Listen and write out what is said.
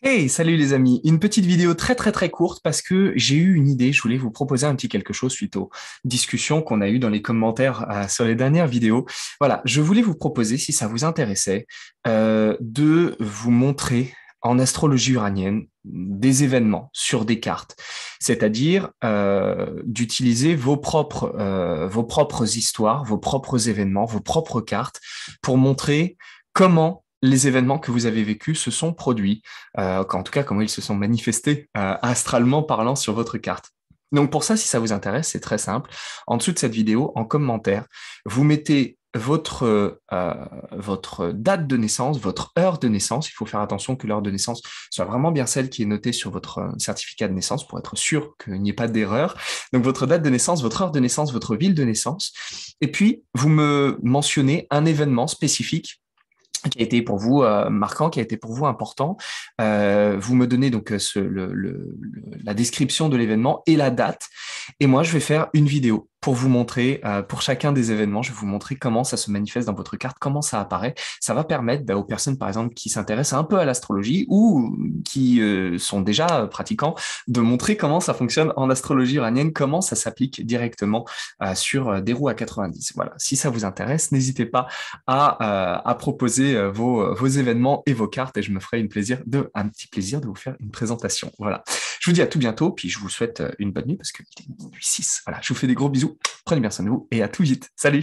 Hey, salut les amis. Une petite vidéo très très très courte parce que j'ai eu une idée. Je voulais vous proposer un petit quelque chose suite aux discussions qu'on a eues dans les commentaires euh, sur les dernières vidéos. Voilà, je voulais vous proposer, si ça vous intéressait, euh, de vous montrer en astrologie uranienne des événements sur des cartes, c'est-à-dire euh, d'utiliser vos propres euh, vos propres histoires, vos propres événements, vos propres cartes pour montrer comment les événements que vous avez vécus se sont produits, euh, en tout cas comment ils se sont manifestés euh, astralement parlant sur votre carte. Donc pour ça, si ça vous intéresse, c'est très simple. En dessous de cette vidéo, en commentaire, vous mettez votre, euh, votre date de naissance, votre heure de naissance. Il faut faire attention que l'heure de naissance soit vraiment bien celle qui est notée sur votre certificat de naissance pour être sûr qu'il n'y ait pas d'erreur. Donc votre date de naissance, votre heure de naissance, votre ville de naissance. Et puis, vous me mentionnez un événement spécifique qui a été pour vous euh, marquant, qui a été pour vous important. Euh, vous me donnez donc euh, le, la description de l'événement et la date. Et moi, je vais faire une vidéo pour vous montrer, euh, pour chacun des événements, je vais vous montrer comment ça se manifeste dans votre carte, comment ça apparaît. Ça va permettre bah, aux personnes, par exemple, qui s'intéressent un peu à l'astrologie ou qui euh, sont déjà pratiquants, de montrer comment ça fonctionne en astrologie iranienne, comment ça s'applique directement euh, sur des roues à 90. Voilà, si ça vous intéresse, n'hésitez pas à, proposer vos, événements et vos cartes et je me ferai plaisir de, un petit plaisir de vous faire une présentation. Voilà. Je vous dis à tout bientôt, puis je vous souhaite euh, une bonne nuit parce qu'il est minuit 6. Voilà, je vous fais des gros bisous, prenez bien soin de vous et à tout vite. Salut